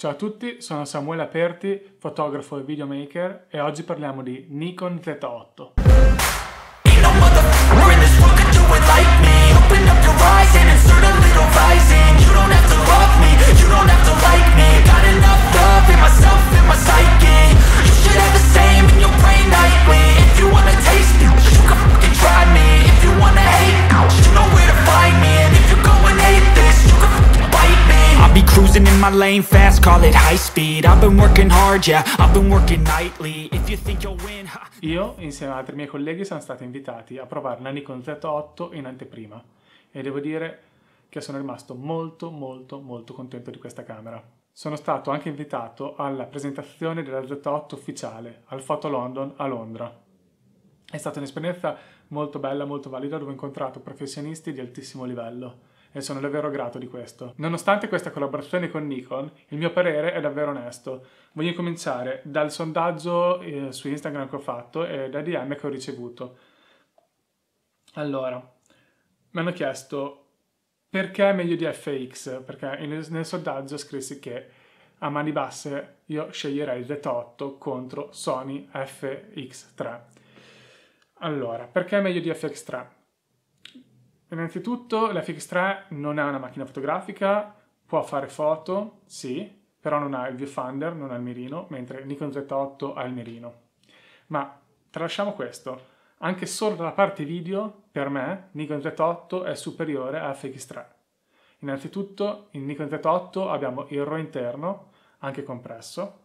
Ciao a tutti, sono Samuele Aperti, fotografo e videomaker e oggi parliamo di Nikon Z8. Like my lane fast, call it high speed I've been working hard, yeah, I've been working nightly If you think you'll win Io, insieme ad altri miei colleghi, sono stati invitati a provare la Nikon Z8 in anteprima e devo dire che sono rimasto molto molto molto contento di questa camera. Sono stato anche invitato alla presentazione della Z8 ufficiale al Photo London a Londra. È stata un'esperienza molto bella, molto valida dove ho incontrato professionisti di altissimo livello e sono davvero grato di questo. Nonostante questa collaborazione con Nikon, il mio parere è davvero onesto. Voglio cominciare dal sondaggio eh, su Instagram che ho fatto e da DM che ho ricevuto. Allora, mi hanno chiesto perché è meglio di FX, perché in, nel sondaggio scrissi che a mani basse io sceglierei Z8 contro Sony FX3. Allora, perché è meglio di FX3? Innanzitutto la FX3 non è una macchina fotografica, può fare foto, sì, però non ha il viewfinder, non ha il mirino, mentre il Nikon Z8 ha il mirino. Ma tralasciamo questo, anche solo dalla parte video, per me, Nikon Z8 è superiore alla FX3. Innanzitutto, in Nikon Z8 abbiamo il RAW interno, anche compresso,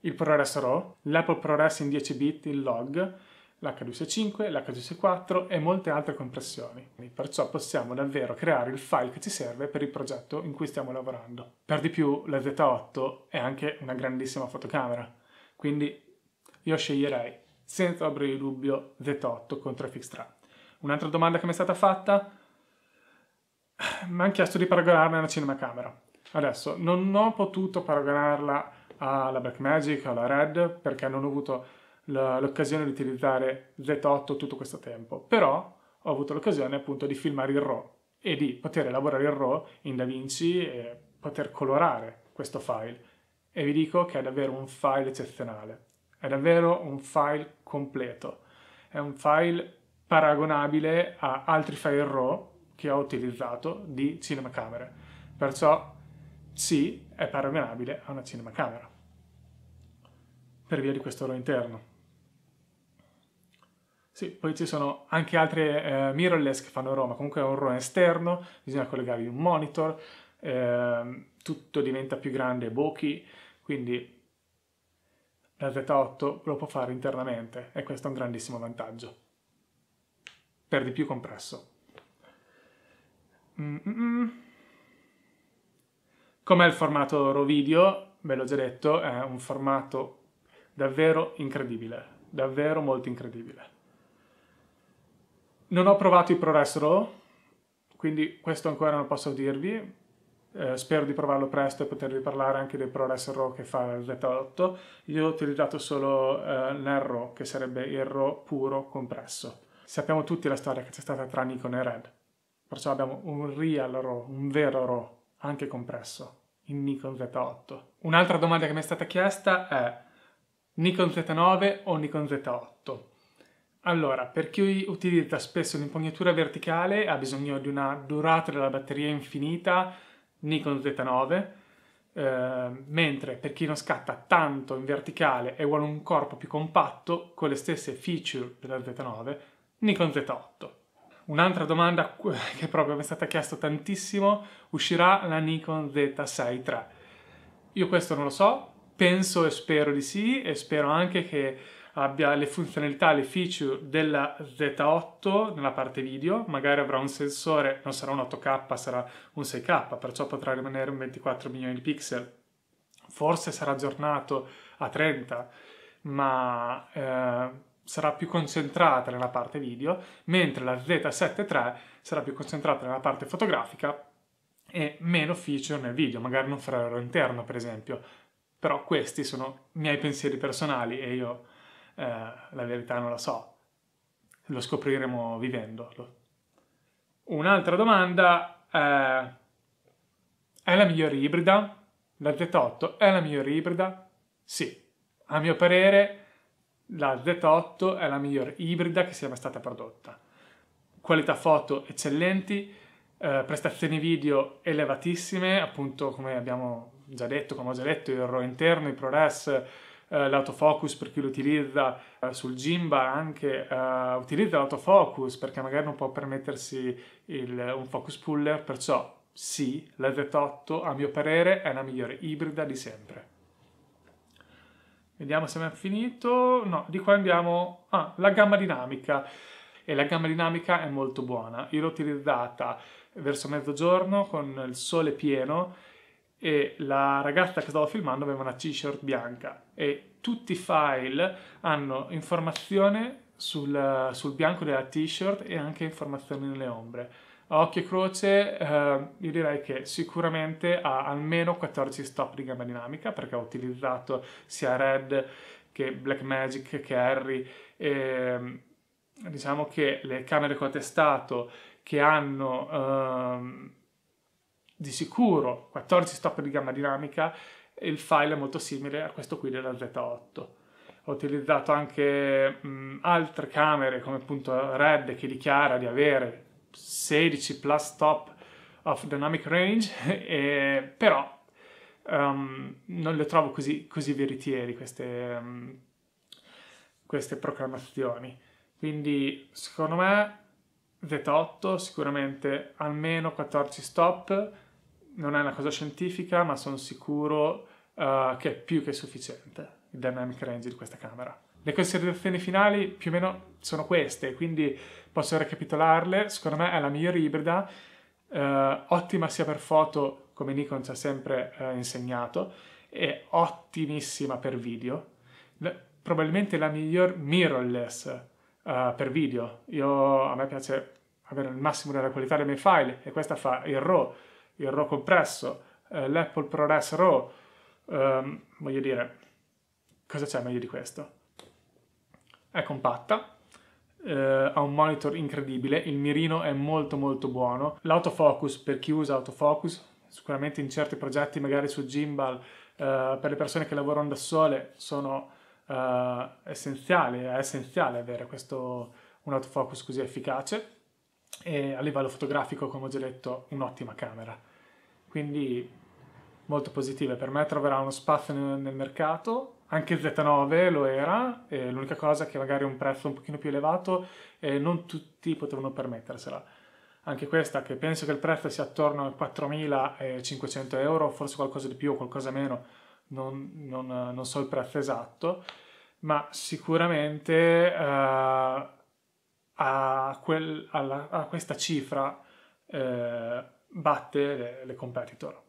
il ProRes RAW, l'Apple ProRes in 10 bit, il log, l'H265, lh 4 e molte altre compressioni. Perciò possiamo davvero creare il file che ci serve per il progetto in cui stiamo lavorando. Per di più la Z8 è anche una grandissima fotocamera, quindi io sceglierei senza ombra di dubbio Z8 contro FX3. Un'altra domanda che mi è stata fatta? Mi hanno chiesto di paragonarla a una cinemacamera. Adesso, non ho potuto paragonarla alla Blackmagic, alla Red, perché non ho avuto l'occasione di utilizzare Z8 tutto questo tempo, però ho avuto l'occasione appunto di filmare il RAW e di poter elaborare il RAW in DaVinci e poter colorare questo file. E vi dico che è davvero un file eccezionale, è davvero un file completo, è un file paragonabile a altri file RAW che ho utilizzato di cinemacamere, perciò sì, è paragonabile a una cinemacamera per via di questo RAW interno. Sì, poi ci sono anche altre eh, mirrorless che fanno Roma, comunque è un ROM esterno, bisogna collegarvi un monitor, eh, tutto diventa più grande, e bochi, quindi la Z8 lo può fare internamente e questo è un grandissimo vantaggio. Per di più compresso. Mm, mm, mm. Com'è il formato RAW video? Ve l'ho già detto, è un formato davvero incredibile, davvero molto incredibile. Non ho provato i Pro Wrestle quindi questo ancora non posso dirvi. Eh, spero di provarlo presto e potervi parlare anche del Pro Wrestle Raw che fa il Zeta 8. Io ho utilizzato solo eh, Nerro, che sarebbe il Raw puro compresso. Sappiamo tutti la storia che c'è stata tra Nikon e Red. Perciò abbiamo un real Raw, un vero Raw, anche compresso, in Nikon Z8. Un'altra domanda che mi è stata chiesta è Nikon Z9 o Nikon Z8? Allora, per chi utilizza spesso l'impugnatura verticale ha bisogno di una durata della batteria infinita Nikon Z9, eh, mentre per chi non scatta tanto in verticale e vuole un corpo più compatto con le stesse feature della Z9, Nikon Z8. Un'altra domanda che proprio mi è stata chiesta tantissimo, uscirà la Nikon Z6 III? Io questo non lo so, penso e spero di sì e spero anche che abbia le funzionalità, le feature della Z8 nella parte video, magari avrà un sensore, non sarà un 8K, sarà un 6K, perciò potrà rimanere un 24 milioni di pixel, forse sarà aggiornato a 30, ma eh, sarà più concentrata nella parte video, mentre la Z7 III sarà più concentrata nella parte fotografica e meno feature nel video, magari non farà l'interno per esempio, però questi sono i miei pensieri personali e io eh, la verità non la so, lo scopriremo vivendo. Un'altra domanda è, eh, è la migliore ibrida? La Z8 è la migliore ibrida? Sì, a mio parere la Z8 è la miglior ibrida che sia mai stata prodotta. Qualità foto eccellenti, eh, prestazioni video elevatissime, appunto come abbiamo già detto, come ho già detto, il RAW interno, il ProRes, eh, l'autofocus per chi lo utilizza eh, sul gimbal anche eh, utilizza l'autofocus perché magari non può permettersi il, un focus puller, perciò sì, la Z8 a mio parere è la migliore ibrida di sempre. Vediamo se abbiamo finito. No, di qua andiamo... Ah, la gamma dinamica. E la gamma dinamica è molto buona. Io l'ho utilizzata verso mezzogiorno con il sole pieno e la ragazza che stavo filmando aveva una t-shirt bianca e tutti i file hanno informazione sul, sul bianco della t-shirt e anche informazioni nelle ombre. A occhio e croce eh, io direi che sicuramente ha almeno 14 stop di gamma dinamica perché ho utilizzato sia Red che Blackmagic che Harry e, diciamo che le camere che ho testato che hanno... Eh, di sicuro 14 stop di gamma dinamica e il file è molto simile a questo qui della Z8. Ho utilizzato anche mh, altre camere come appunto Red che dichiara di avere 16 plus stop of dynamic range, e, però um, non le trovo così, così veritieri queste, um, queste proclamazioni. Quindi secondo me Z8 sicuramente almeno 14 stop, non è una cosa scientifica, ma sono sicuro uh, che è più che sufficiente il dynamic range di questa camera. Le considerazioni finali più o meno sono queste, quindi posso recapitolarle. Secondo me è la migliore ibrida, eh, ottima sia per foto, come Nikon ci ha sempre eh, insegnato, e ottimissima per video. Le, probabilmente la miglior mirrorless eh, per video. Io, a me piace avere il massimo della qualità dei miei file e questa fa il RAW il Raw compresso, eh, l'Apple Pro Res Raw, ehm, voglio dire, cosa c'è meglio di questo? È compatta, Uh, ha un monitor incredibile, il mirino è molto molto buono, l'autofocus per chi usa autofocus, sicuramente in certi progetti magari su gimbal uh, per le persone che lavorano da sole sono uh, essenziali, è essenziale avere questo, un autofocus così efficace e a livello fotografico, come ho già detto, un'ottima camera. Quindi molto positive. Per me troverà uno spazio nel, mercato, anche il Z9 lo era, l'unica cosa che magari un prezzo un pochino più elevato eh, non tutti potevano permettersela. Anche questa, che penso che il prezzo sia attorno ai 4.500 euro, forse qualcosa di più, o qualcosa meno, non, non, non so il prezzo esatto, ma sicuramente... Eh, a, quel, alla, a questa cifra eh, batte le, le competitor.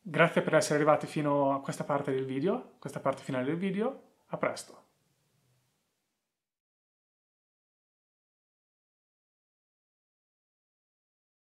Grazie per essere arrivati fino a questa parte del video, questa parte finale del video, a presto!